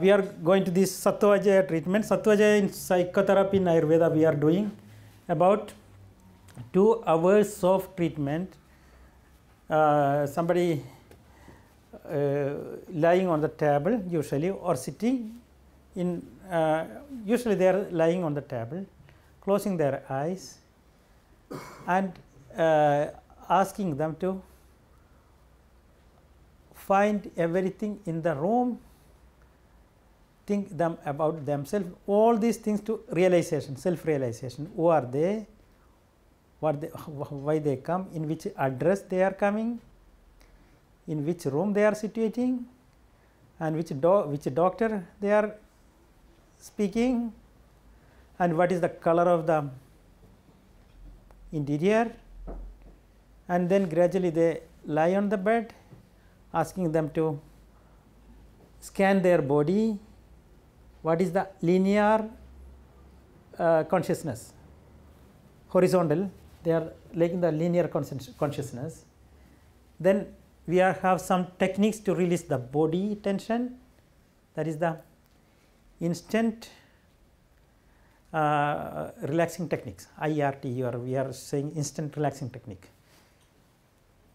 We are going to this Sattvajaya treatment. Sattvajaya in psychotherapy in Ayurveda we are doing about 2 hours of treatment. Uh, somebody uh, lying on the table usually or sitting in uh, usually they are lying on the table closing their eyes and uh, asking them to find everything in the room think them about themselves all these things to realization self realization who are they what they why they come in which address they are coming in which room they are situating and which do which doctor they are speaking and what is the color of the interior and then gradually they lie on the bed asking them to scan their body what is the linear uh, consciousness horizontal they are like in the linear consciousness then we are have some techniques to release the body tension that is the instant uh, relaxing techniques IRT or we are saying instant relaxing technique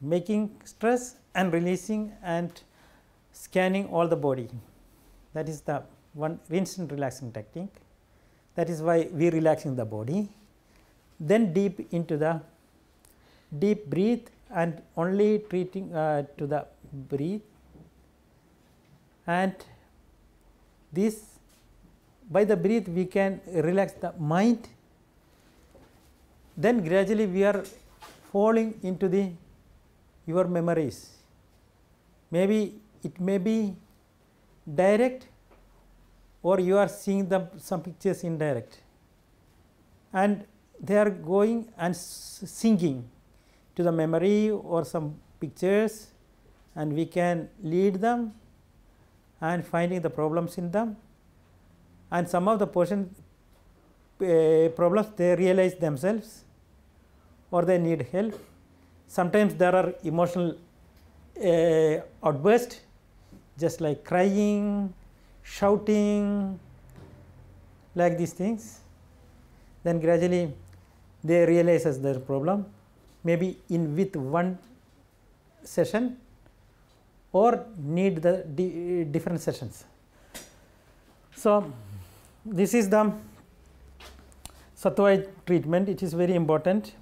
making stress and releasing and scanning all the body that is the one Winston relaxing technique that is why we relaxing the body then deep into the deep breathe and only treating uh, to the breathe and this by the breathe we can relax the mind then gradually we are falling into the your memories maybe it may be direct or you are seeing some pictures indirect and they are going and singing to the memory or some pictures and we can lead them and finding the problems in them and some of the portion uh, eh, problems they realize themselves or they need help. Sometimes there are emotional uh, just like crying shouting like these things then gradually they realizes their problem maybe in with one session or need the different sessions. So, this is the Satwai treatment it is very important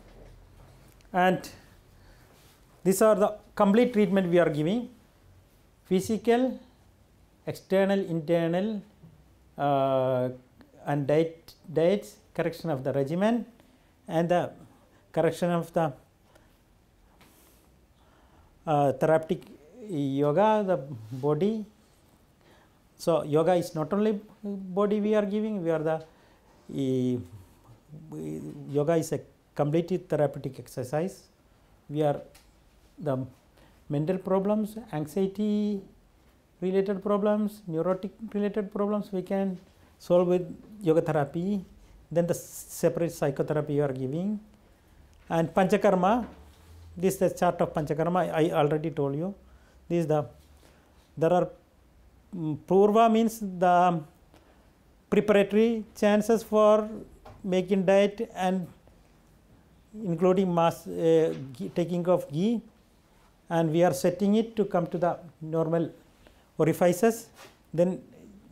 and these are the complete treatment we are giving physical, external internal uh, and diet diets correction of the regimen and the correction of the uh, therapeutic yoga the body so yoga is not only body we are giving we are the uh, yoga is a complete therapeutic exercise we are the mental problems anxiety related problems, neurotic related problems we can solve with yoga therapy, then the separate psychotherapy you are giving and panchakarma, this is the chart of panchakarma I already told you, this is the, there are um, purva means the preparatory chances for making diet and including mass uh, taking of ghee and we are setting it to come to the normal orifices then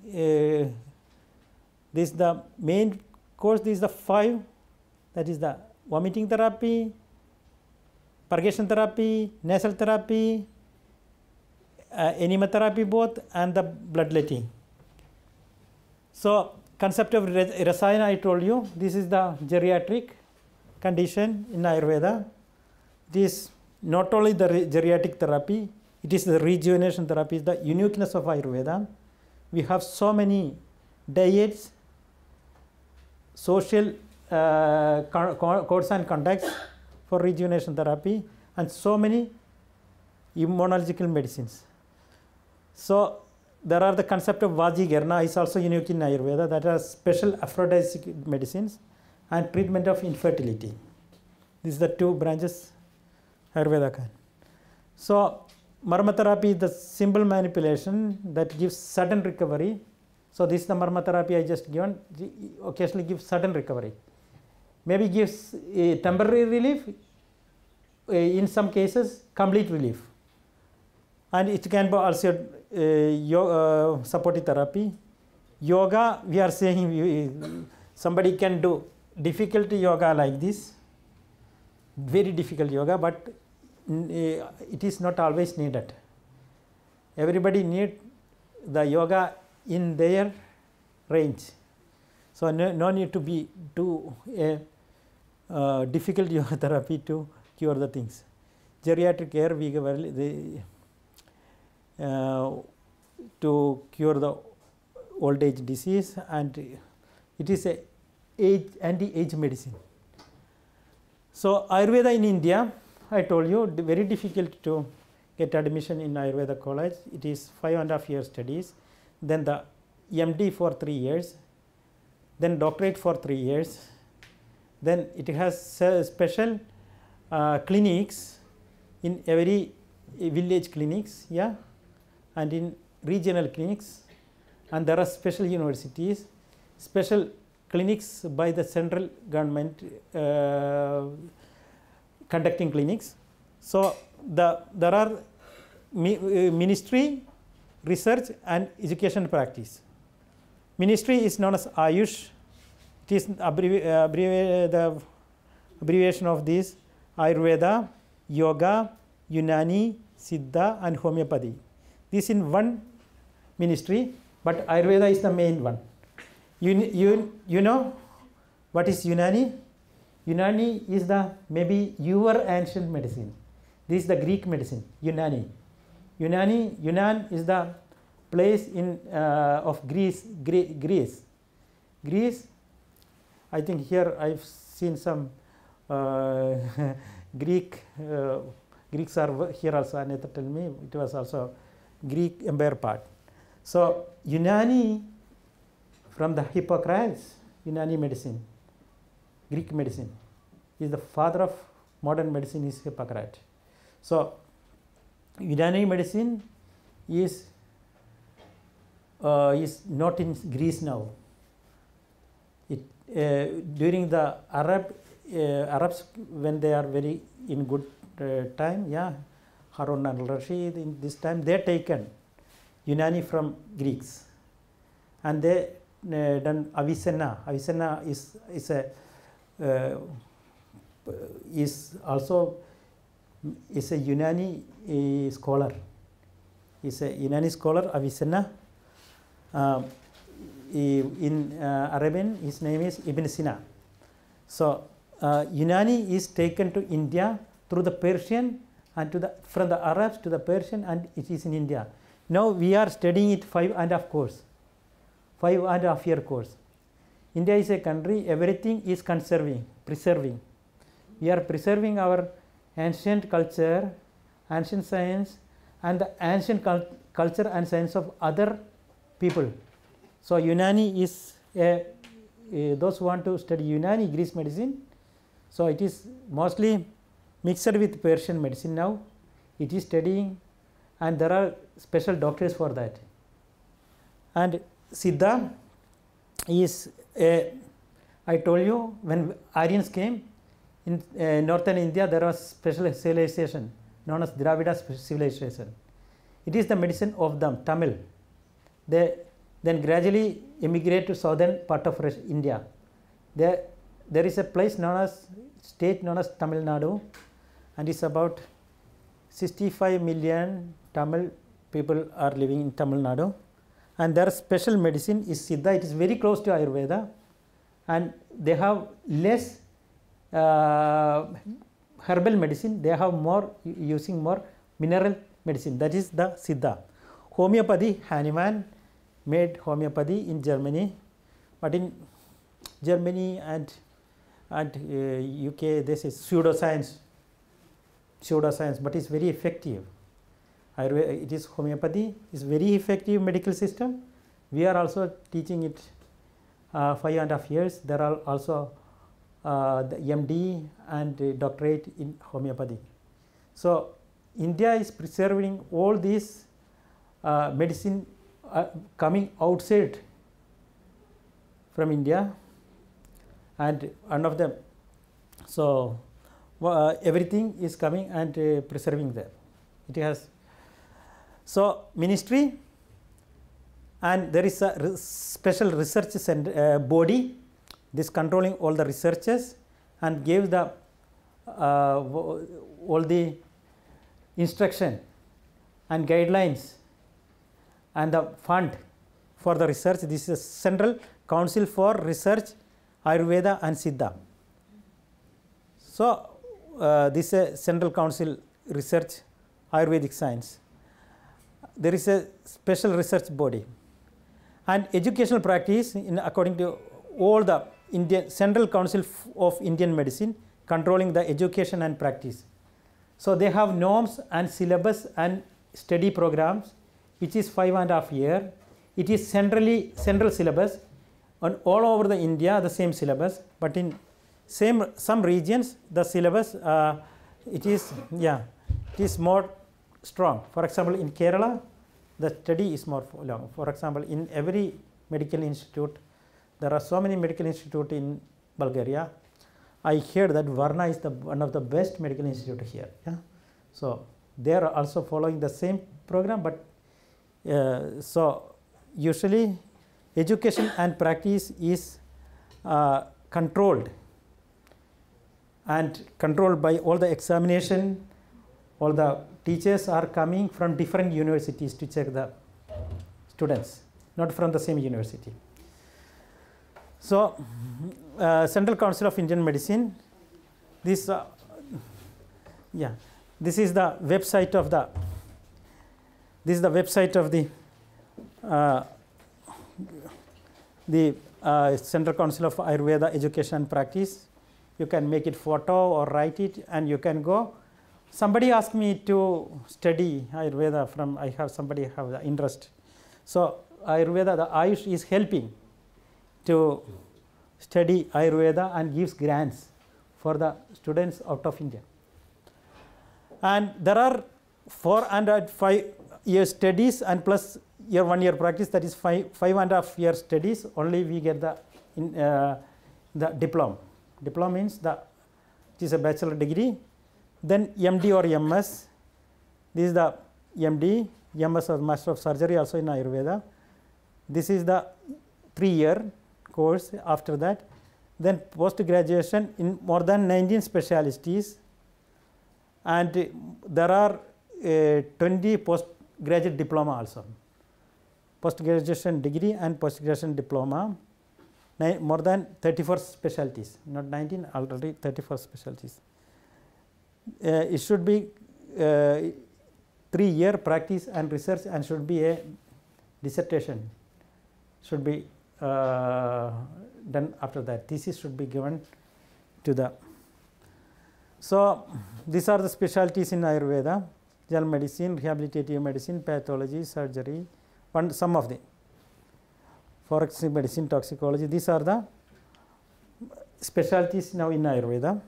uh, this the main course this is the 5 that is the vomiting therapy, purgation therapy, nasal therapy, uh, enema therapy both and the bloodletting. So concept of rasayana I told you this is the geriatric condition in Ayurveda. This not only the geriatric therapy it is the rejuvenation therapy, the uniqueness of Ayurveda. We have so many diets, social uh, codes and contacts for rejuvenation therapy, and so many immunological medicines. So there are the concept of Vajigarna is also unique in Ayurveda that are special aphrodisiac medicines and treatment of infertility. These are the two branches Ayurveda can. So Marma therapy is the simple manipulation that gives sudden recovery. So this is the marma therapy I just given, occasionally gives sudden recovery. Maybe gives a temporary relief, in some cases complete relief. And it can be also uh, uh, supportive therapy. Yoga, we are saying somebody can do difficult yoga like this, very difficult yoga, but Eh, it is not always needed. Everybody need the yoga in their range. So no, no need to be too a eh, uh, difficult yoga therapy to cure the things. Geriatric care we give uh, to cure the old age disease and it is a age anti-age medicine. So Ayurveda in India I told you very difficult to get admission in Ayurveda college. It is five and a half year studies, then the MD for three years, then doctorate for three years, then it has special uh, clinics in every village clinics, yeah, and in regional clinics, and there are special universities, special clinics by the central government. Uh, conducting clinics. So the, there are mi uh, ministry, research and education practice. Ministry is known as Ayush. It is abbrevi abbrevi the abbreviation of this Ayurveda, Yoga, Unani, Siddha and Homeopathy. This in one ministry, but Ayurveda is the main one. You, you, you know what is Unani? Yunani is the maybe your ancient medicine. This is the Greek medicine, Yunani. Yunani, Yunnan is the place in uh, of Greece, Gre Greece. Greece, I think here I've seen some uh, Greek, uh, Greeks are here also, Anita tell me, it was also Greek empire part. So Yunani from the Hippocrates, Yunani medicine. Greek medicine. He is the father of modern medicine is Hippocrates. So Unani medicine is uh, is not in Greece now. It uh, during the Arab uh, Arabs when they are very in good uh, time, yeah, Harun al-Rashid in this time they taken Unani from Greeks, and they uh, done Avicenna. Avicenna is is a uh, is also is a Unani eh, scholar. Is a Yunani scholar Avicenna. Um, in uh, Arabian, his name is Ibn Sina. So uh, Yunani is taken to India through the Persian and to the from the Arabs to the Persian and it is in India. Now we are studying it five and a half course, five and a half year course. India is a country, everything is conserving, preserving. We are preserving our ancient culture, ancient science, and the ancient cult culture and science of other people. So, Unani is a, those who want to study Unani Greece medicine. So, it is mostly mixed with Persian medicine now. It is studying, and there are special doctors for that. And Siddha is I told you when Aryans came in uh, northern India, there was special civilization known as Dravida civilization. It is the medicine of them, Tamil. They then gradually emigrate to southern part of India. There, there is a place known as state known as Tamil Nadu, and it's about 65 million Tamil people are living in Tamil Nadu and their special medicine is Siddha. It is very close to Ayurveda and they have less uh, herbal medicine, they have more using more mineral medicine that is the Siddha. Homeopathy, Hahnemann made homeopathy in Germany but in Germany and and uh, UK this is pseudoscience pseudoscience but it's very effective it is homeopathy is very effective medical system. We are also teaching it uh, five and a half years. There are also uh, the MD and uh, doctorate in homeopathy. So India is preserving all these uh, medicine uh, coming outside from India and one of them. So uh, everything is coming and uh, preserving there. It has so, ministry and there is a re special research uh, body this controlling all the researchers and gives the uh, all the instruction and guidelines and the fund for the research. This is Central Council for Research, Ayurveda and Siddha. So, uh, this is Central Council Research Ayurvedic Science there is a special research body. And educational practice, in, according to all the Indian Central Council of Indian Medicine, controlling the education and practice. So they have norms and syllabus and study programs, which is five and a half year. It is centrally central syllabus, and all over the India the same syllabus, but in same some regions the syllabus uh, it is yeah it is more strong. For example, in Kerala, the study is more long. For example, in every medical institute, there are so many medical institutes in Bulgaria. I hear that Varna is the one of the best medical institute here. Yeah? So they are also following the same program, but uh, so usually education and practice is uh, controlled and controlled by all the examination, all the teachers are coming from different universities to check the students, not from the same university. So, uh, Central Council of Indian Medicine, this, uh, yeah, this is the website of the, this is the website of the, uh, the uh, Central Council of Ayurveda Education Practice. You can make it photo or write it and you can go somebody asked me to study Ayurveda from, I have somebody have the interest. So Ayurveda, the Ayush is helping to study Ayurveda and gives grants for the students out of India. And there are four and five year studies and plus year one year practice that is five, five and a half year studies only we get the, in, uh, the diploma. Diploma means the, it is a bachelor degree then MD or MS, this is the MD, MS or Master of Surgery also in Ayurveda. This is the three year course after that. Then post graduation in more than 19 specialties and there are uh, 20 postgraduate diploma also. Post-graduation degree and post-graduation diploma, more than 34 specialties, not 19, already 34 specialties. Uh, it should be uh, 3 year practice and research and should be a dissertation should be uh, done after that thesis should be given to the so these are the specialties in ayurveda general medicine rehabilitative medicine pathology surgery and some of the forensic medicine toxicology these are the specialties now in ayurveda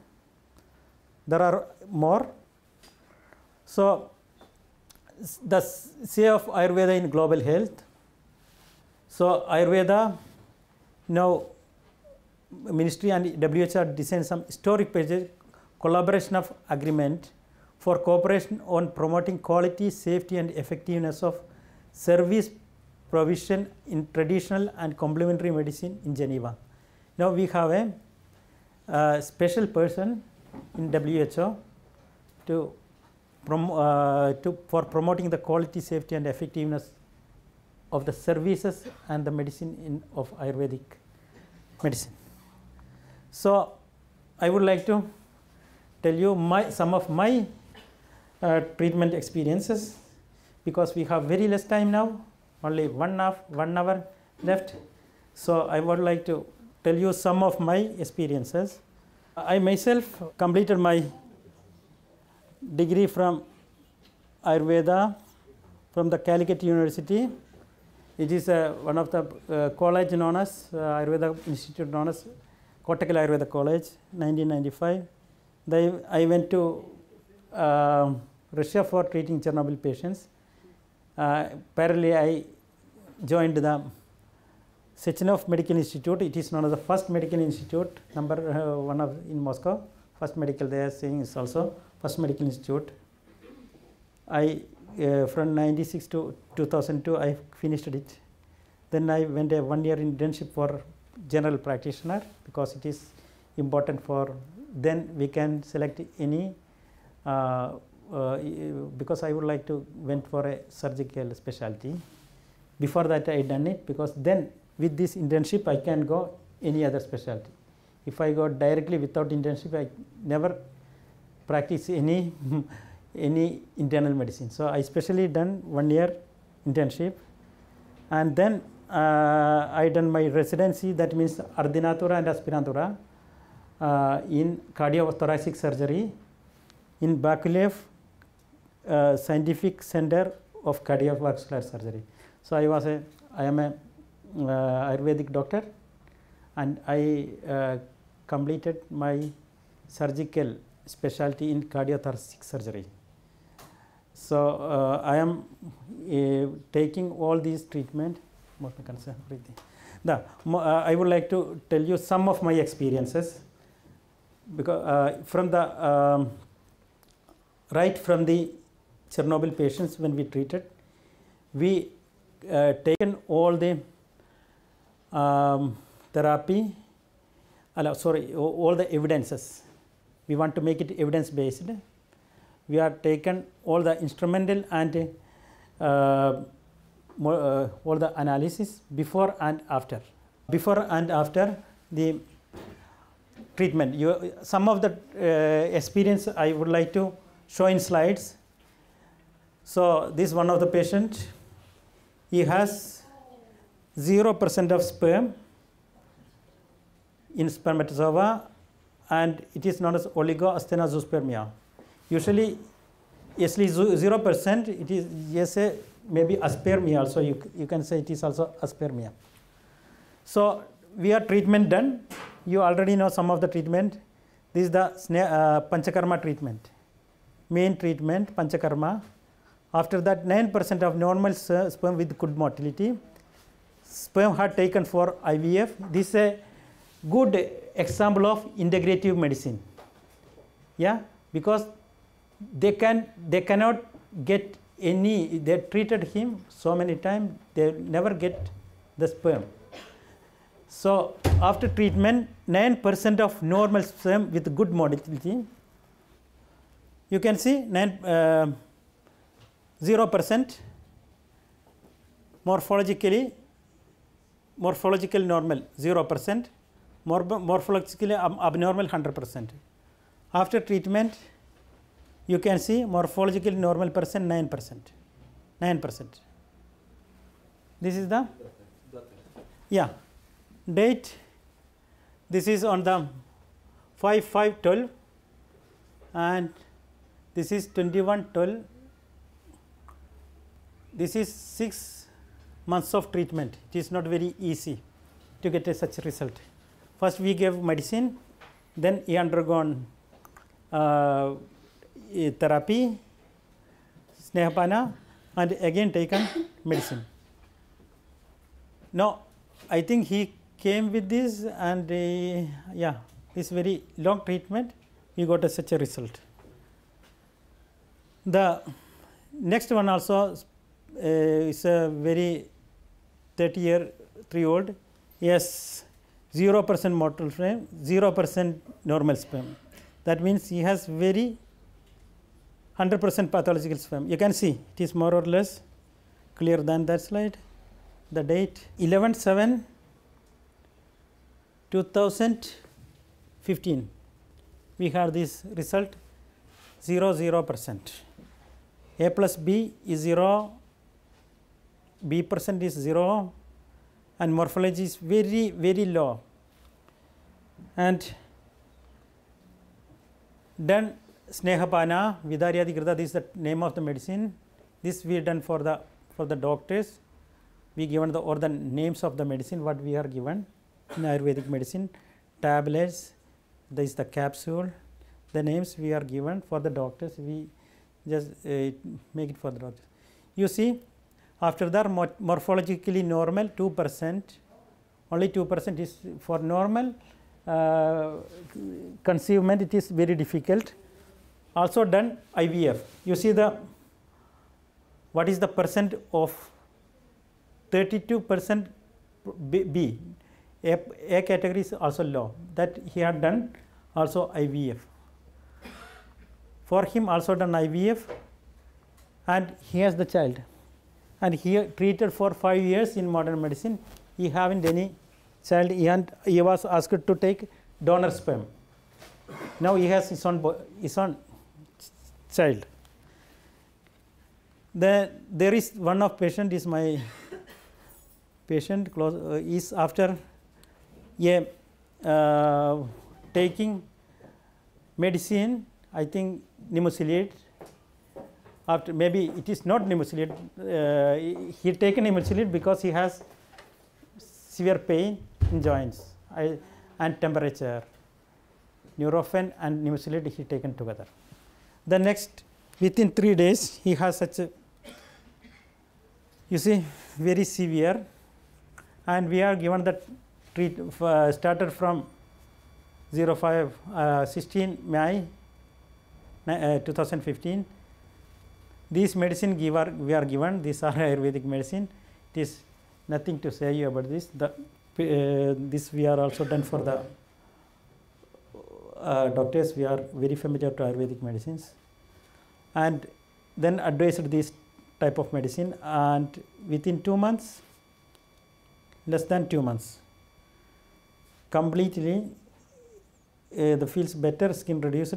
there are more. So, the say of Ayurveda in global health. So, Ayurveda now ministry and WHO designed some historic pages collaboration of agreement for cooperation on promoting quality, safety and effectiveness of service provision in traditional and complementary medicine in Geneva. Now we have a uh, special person in WHO to, prom uh, to for promoting the quality, safety, and effectiveness of the services and the medicine in, of Ayurvedic medicine. So, I would like to tell you my some of my uh, treatment experiences because we have very less time now, only one half one hour left. So I would like to tell you some of my experiences. I myself completed my degree from Ayurveda from the Calicut University. It is uh, one of the uh, college known as uh, Ayurveda Institute known as Kottakkal Ayurveda College, 1995. Then I went to uh, Russia for treating Chernobyl patients. Uh, parallelly, I joined the Sechenov Medical Institute, it is known as the first medical institute, number uh, one of in Moscow. First medical they are saying is also first medical institute. I uh, from 96 to 2002 I finished it. Then I went a one year internship for general practitioner because it is important for then we can select any uh, uh, because I would like to went for a surgical specialty. Before that I done it because then with this internship I can go any other specialty. If I go directly without internship, I never practice any any internal medicine. So I specially done one year internship, and then uh, I done my residency. That means ordinatura and aspirantura uh, in cardiothoracic surgery in Bakulev uh, Scientific Center of Cardiovascular Surgery. So I was a I am a uh, Ayurvedic doctor and I uh, completed my surgical specialty in cardiothoracic surgery. So, uh, I am uh, taking all these treatment. The, uh, I would like to tell you some of my experiences because uh, from the um, right from the Chernobyl patients when we treated, we taken all the um, therapy, sorry, all the evidences. We want to make it evidence based. We are taken all the instrumental and uh, uh, all the analysis before and after. Before and after the treatment. You, some of the uh, experience I would like to show in slides. So this one of the patient, he has 0% of sperm in spermatozoa and it is known as oligoasthenospermia. Usually, usually 0% it is yes, maybe aspermia also you, you can say it is also aspermia. So we have treatment done. You already know some of the treatment. This is the uh, Panchakarma treatment, main treatment Panchakarma. After that 9% of normal sperm with good motility sperm had taken for IVF. This is a good example of integrative medicine. Yeah, because they can they cannot get any. They treated him so many times. They never get the sperm. So after treatment, nine percent of normal sperm with good motility. You can see nine uh, zero uh, percent morphologically morphological normal 0 percent, morphologically abnormal 100 percent. After treatment, you can see morphologically normal percent 9 percent, 9 percent. This is the, yeah, date, this is on the 5 5 12 and this is 21 12, this is 6 months of treatment. It is not very easy to get a such result. First we gave medicine, then he undergone uh, therapy, snehapana and again taken medicine. Now I think he came with this and uh, yeah this very long treatment we got a such a result. The next one also uh, is a very 30 year 3 old yes 0 percent mortal frame 0 percent normal sperm that means he has very 100 percent pathological sperm you can see it is more or less clear than that slide the date 11 7 2015 we have this result 0 0 percent a plus b is 0 B percent is 0 and morphology is very very low and then Snehapana Vidaryadi Grita this is the name of the medicine this we done for the for the doctors we given the or the names of the medicine what we are given in Ayurvedic medicine tablets this is the capsule the names we are given for the doctors we just uh, make it for the doctors. You see after that morphologically normal 2 percent, only 2 percent is for normal uh, it is very difficult. Also done IVF. You see the what is the percent of 32 percent B, B. A, A category is also low that he had done also IVF. For him also done IVF and he has the child and he treated for 5 years in modern medicine. He haven't any child and he was asked to take donor sperm. Now he has his own, his own child. The, there is one of patient is my patient close, uh, is after a uh, taking medicine I think nemociliate after maybe it is not nemocilid, uh, he taken nemocilid because he has severe pain in joints I, and temperature. Neurofen and nemocilid he taken together. The next within 3 days he has such a, you see very severe and we are given that treat uh, started from 05 uh, 16 May uh, 2015 these medicine give are, we are given, these are Ayurvedic medicine, it is nothing to say you about this. The, uh, this we are also done for the uh, doctors, we are very familiar to Ayurvedic medicines and then advised this type of medicine and within 2 months, less than 2 months, completely uh, the feels better, skin reduced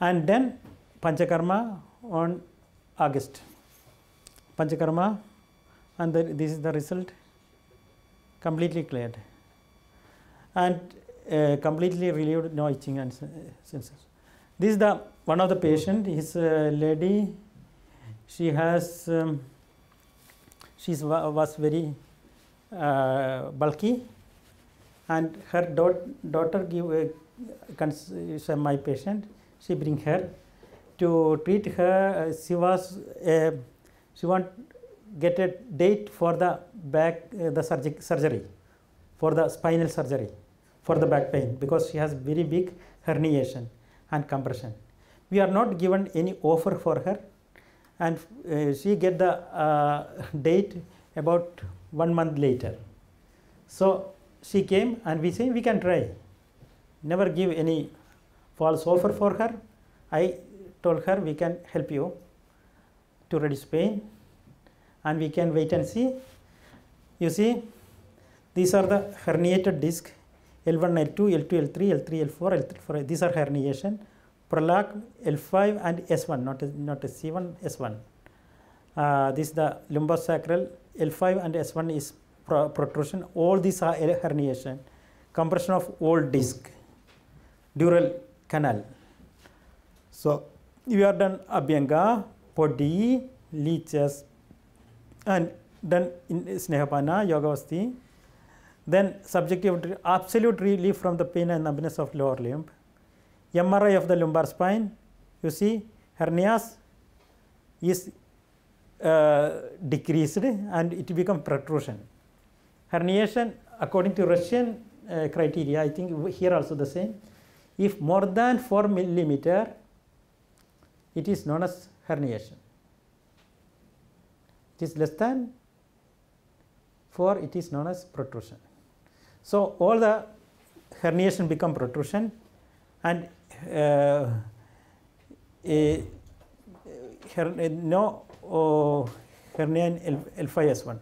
and then panchakarma on August. Panchakarma and the, this is the result completely cleared and uh, completely relieved no itching and uh, sensors. This is the one of the patient is a uh, lady she has um, she was very uh, bulky and her daughter give uh, uh, my patient she bring her to treat her, uh, she was a, uh, she want get a date for the back uh, the surgic surgery, for the spinal surgery, for the back pain because she has very big herniation and compression. We are not given any offer for her, and uh, she get the uh, date about one month later. So she came and we say we can try. Never give any false offer for her. I told her we can help you to reduce pain and we can wait and see. You see these are the herniated disc L1, L2, L2, L3, L3, L4, L3, 4 these are herniation. Prolac L5 and S1 not, not C1 S1. Uh, this is the lumbosacral L5 and S1 is pro protrusion all these are herniation. Compression of old disc dural canal. So we are done Abhyanga, Podi, Leeches and then in Snehapana, Yogavasti. Then subjective absolute relief from the pain and numbness of lower limb. MRI of the lumbar spine, you see hernias is uh, decreased and it become protrusion. Herniation according to Russian uh, criteria, I think here also the same. If more than 4 millimeter it is known as herniation. It is less than 4 it is known as protrusion. So, all the herniation become protrusion and uh, a, her, no oh, hernia in L5S1.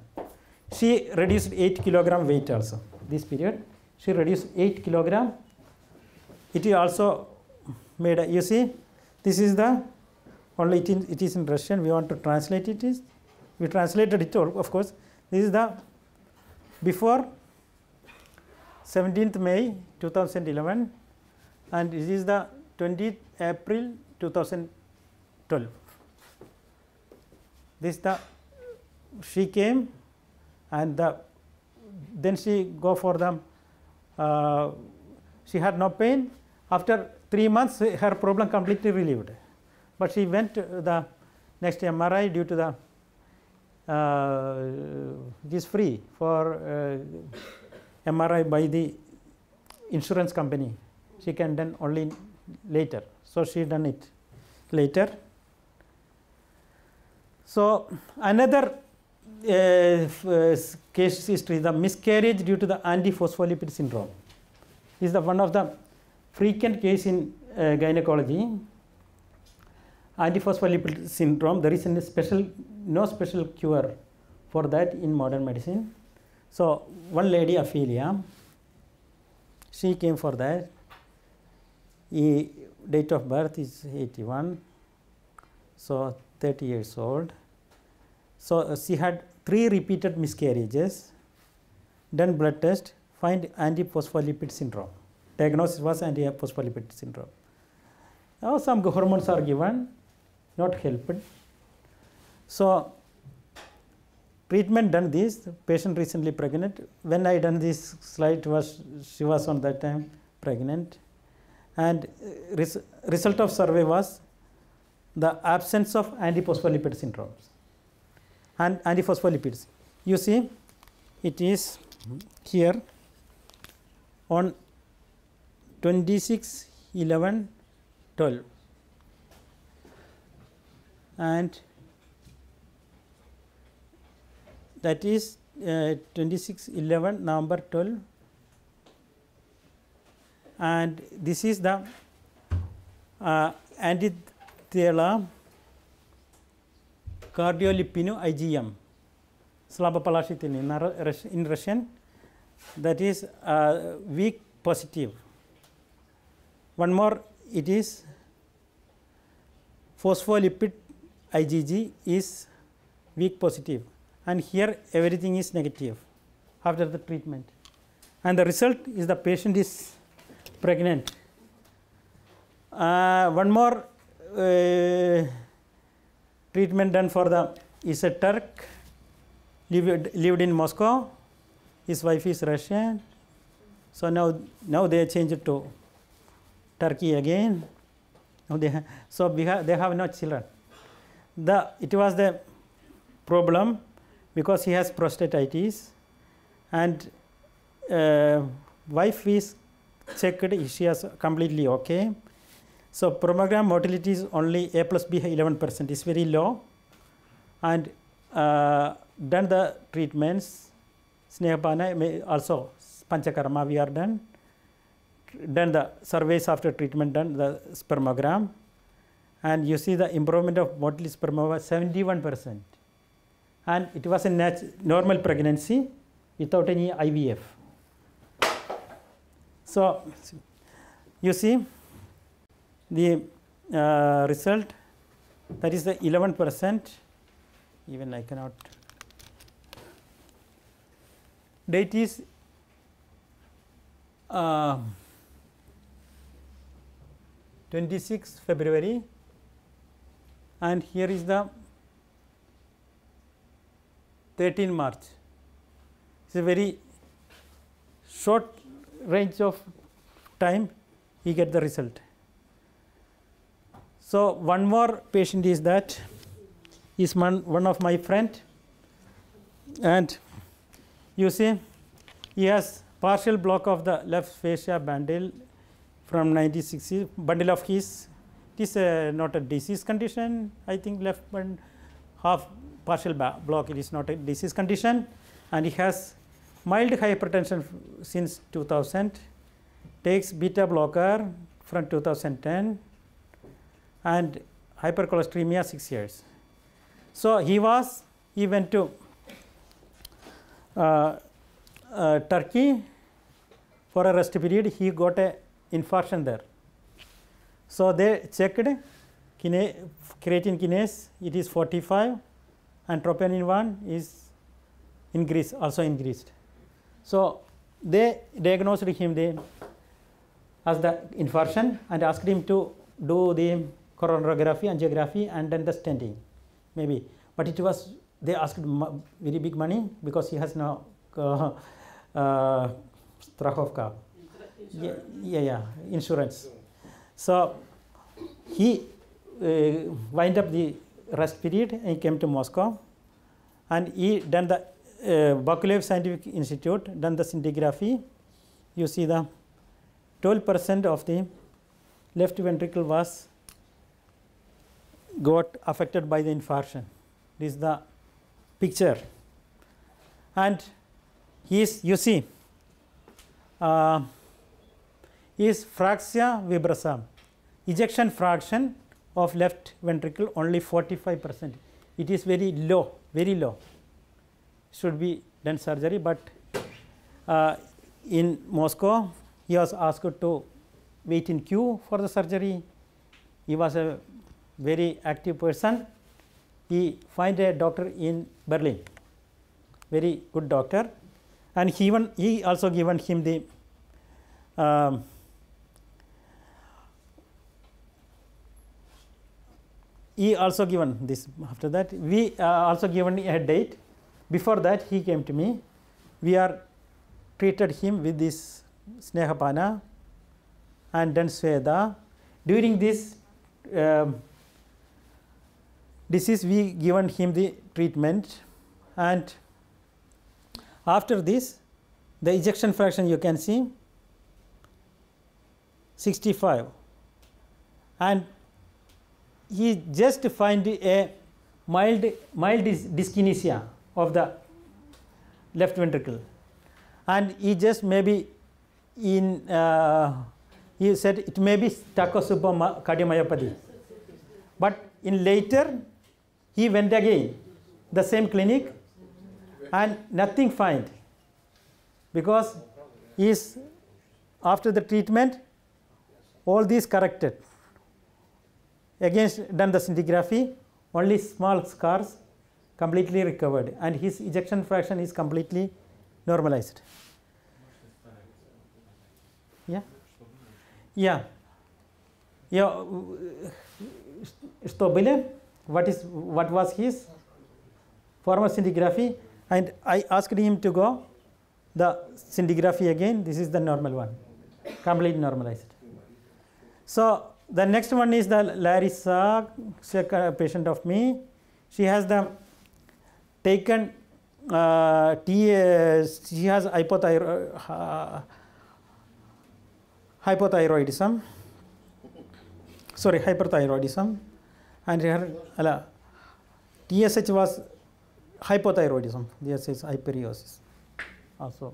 She reduced 8 kilogram weight also this period. She reduced 8 kilogram. It also made you see this is the only it, in, it is in Russian, we want to translate it is, we translated it all, of course. This is the before 17th May 2011 and this is the 20th April 2012. This the, she came and the, then she go for the, uh, she had no pain. After 3 months her problem completely relieved but she went to the next MRI due to the it uh, is free for uh, MRI by the insurance company. She can then only later. So she done it later. So another uh, uh case history, the miscarriage due to the antiphospholipid syndrome is the one of the frequent case in uh, gynecology antiphospholipid syndrome, there is no special, no special cure for that in modern medicine. So one lady, Ophelia, she came for that. E, date of birth is 81, so 30 years old. So uh, she had three repeated miscarriages, done blood test, find antiphospholipid syndrome. Diagnosis was antiphospholipid syndrome. Now some hormones are given not helped. So, treatment done this, patient recently pregnant. When I done this slide was, she was on that time pregnant and uh, res result of survey was the absence of antiphospholipid syndromes and antiphospholipids. You see it is here on 26, 11, 12 and that is uh, 26 11 number 12 and this is the uh, antithela cardiolipino IgM slabopalashithin in, in Russian that is uh, weak positive. One more it is phospholipid IgG is weak positive and here everything is negative after the treatment. And the result is the patient is pregnant. Uh, one more uh, treatment done for the is a Turk, lived, lived in Moscow, his wife is Russian. So now, now they changed to Turkey again. Now they, so we have, they have no children the it was the problem because he has prostatitis and uh, wife is checked she is completely okay so promogram motility is only a plus b 11 percent is very low and uh, done the treatments snehapana also panchakarma we are done done the surveys after treatment done the spermogram and you see the improvement of motility sperma was 71 percent and it was a normal pregnancy without any IVF. So, you see the uh, result that is the 11 percent even I cannot date is uh, 26 February and here is the 13 March. It is a very short range of time you get the result. So, one more patient is that is one, one of my friend and you see he has partial block of the left fascia bundle from 96 bundle of his it is not a disease condition I think left one half partial block it is not a disease condition and he has mild hypertension since 2000 takes beta blocker from 2010 and hypercholesteremia 6 years. So, he was he went to uh, uh, Turkey for a rest period he got a infarction there so, they checked kine creatine kinase it is 45 and troponin 1 is increased also increased. So, they diagnosed him the, as the infarction and asked him to do the coronarography, angiography and understanding, maybe, but it was they asked very big money because he has no uh, uh, Strahovka. Yeah, yeah, yeah, insurance. So he uh, wind up the rest period and he came to Moscow and he done the uh, Bakulev Scientific Institute done the scintigraphy. You see the 12 percent of the left ventricle was got affected by the infarction. This is the picture and he is you see uh, is fraxia vibrosa, ejection fraction of left ventricle only 45 percent. It is very low, very low. Should be done surgery, but uh, in Moscow he was asked to wait in queue for the surgery. He was a very active person. He find a doctor in Berlin, very good doctor, and he even he also given him the um, E also given this after that V uh, also given a date before that he came to me we are treated him with this snehapana and then sweda during this um, disease we given him the treatment and after this the ejection fraction you can see 65 and he just find a mild, mild dyskinesia of the left ventricle and he just maybe in uh, he said it may be cardiomyopathy but in later he went again the same clinic and nothing find because is after the treatment all these corrected Against done the scintigraphy, only small scars completely recovered and his ejection fraction is completely normalized. Yeah? Yeah. Yeah. Uh, Stobile, what is what was his former scintigraphy? And I asked him to go the scintigraphy again. This is the normal one, completely normalized. So the next one is the Larissa, uh, patient of me. She has the taken uh, T, she has uh, hypothyroidism. Sorry, hyperthyroidism, and her TSH was hypothyroidism. This is hyperiosis, also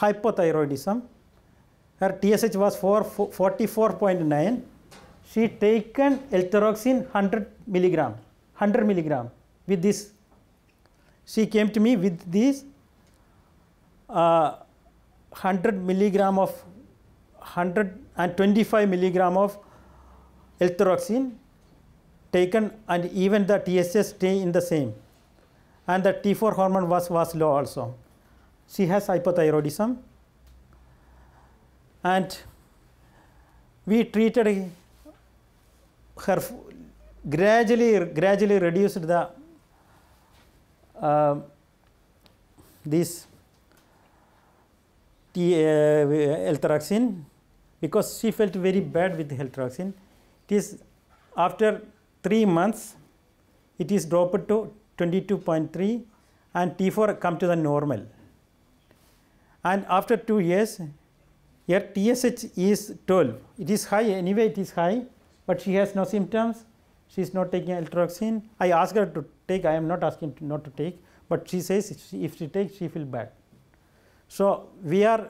hypothyroidism. Her TSH was 44.9 she taken elteroxin 100 milligram 100 milligram with this she came to me with this uh, 100 milligram of 125 milligram of elteroxin taken and even the TSH stay in the same and the T4 hormone was, was low also. She has hypothyroidism and we treated her gradually gradually reduced the uh, this T, uh, L-taraxine because she felt very bad with L-taraxine. It is after 3 months it is dropped to 22.3 and T4 come to the normal. And after 2 years her TSH is 12. It is high anyway it is high but she has no symptoms, she is not taking eltroxine. I ask her to take, I am not asking to not to take, but she says if she, if she takes, she feels bad. So, we are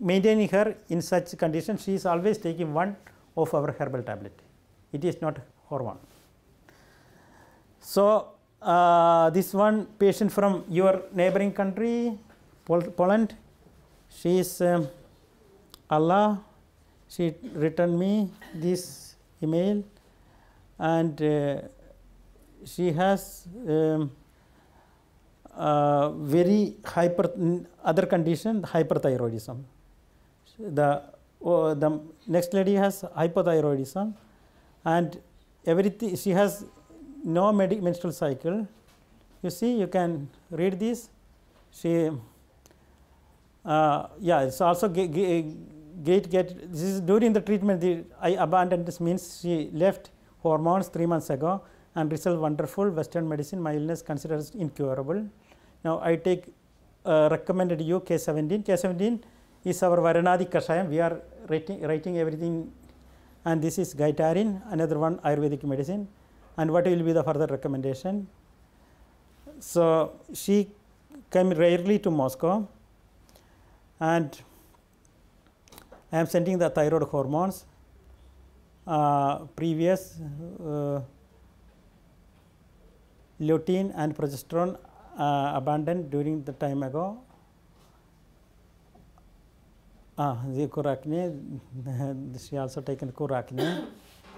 maintaining her in such conditions, she is always taking one of our herbal tablet, it is not hormone. So, uh, this one patient from your neighboring country, Pol Poland, she is um, Allah, she returned me this Email, and uh, she has um, uh, very hyper other condition hyperthyroidism. The, oh, the next lady has hypothyroidism and everything she has no menstrual cycle. You see you can read this she uh, yeah it's also gate get this is during the treatment the I abandoned this means she left hormones 3 months ago and result wonderful western medicine my illness considered incurable. Now I take uh, recommended you K17. K17 is our Varanadi Kashayam we are writing, writing everything and this is Gaitarin another one Ayurvedic medicine and what will be the further recommendation. So she came rarely to Moscow and I am sending the thyroid hormones uh, previous uh, lutein and progesterone uh, abandoned during the time ago. Ah, the coracne, she also taken coracne.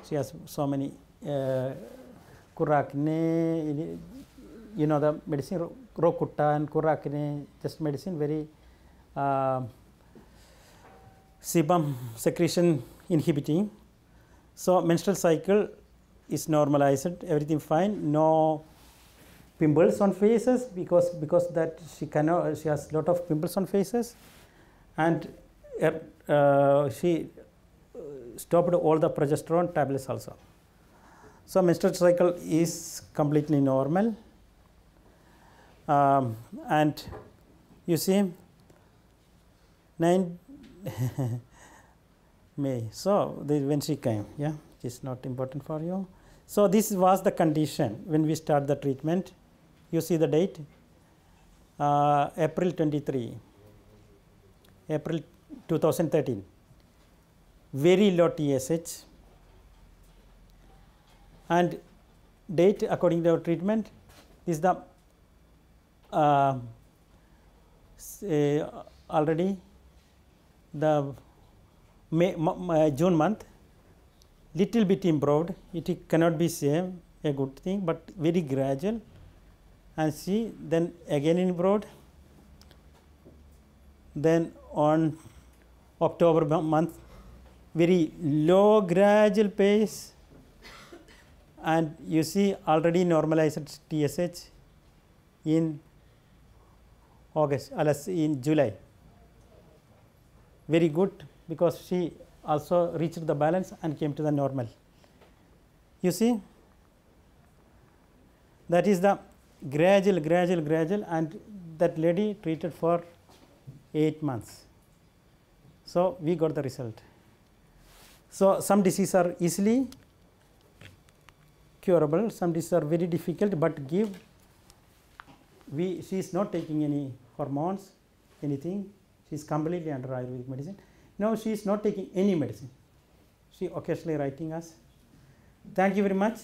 she has so many uh, you know the medicine Rokuta and coracne, just medicine very uh, sebum secretion inhibiting. So, menstrual cycle is normalized, everything fine, no pimples on faces because because that she cannot she has lot of pimples on faces and uh, uh she stopped all the progesterone tablets also. So menstrual cycle is completely normal um, and you see nine, May. So, this when she came, yeah, it is not important for you. So, this was the condition when we start the treatment. You see the date uh, April 23, April 2013, very low TSH and date according to our treatment is the uh, uh already the May, uh, June month little bit improved it cannot be same a good thing, but very gradual and see then again improved then on October month very low gradual pace and you see already normalized TSH in August alas in July very good because she also reached the balance and came to the normal. You see that is the gradual gradual gradual and that lady treated for 8 months. So, we got the result. So, some diseases are easily curable, some diseases are very difficult, but give we she is not taking any hormones anything she is completely under Ayurvedic medicine. Now she is not taking any medicine. She occasionally writing us. Thank you very much.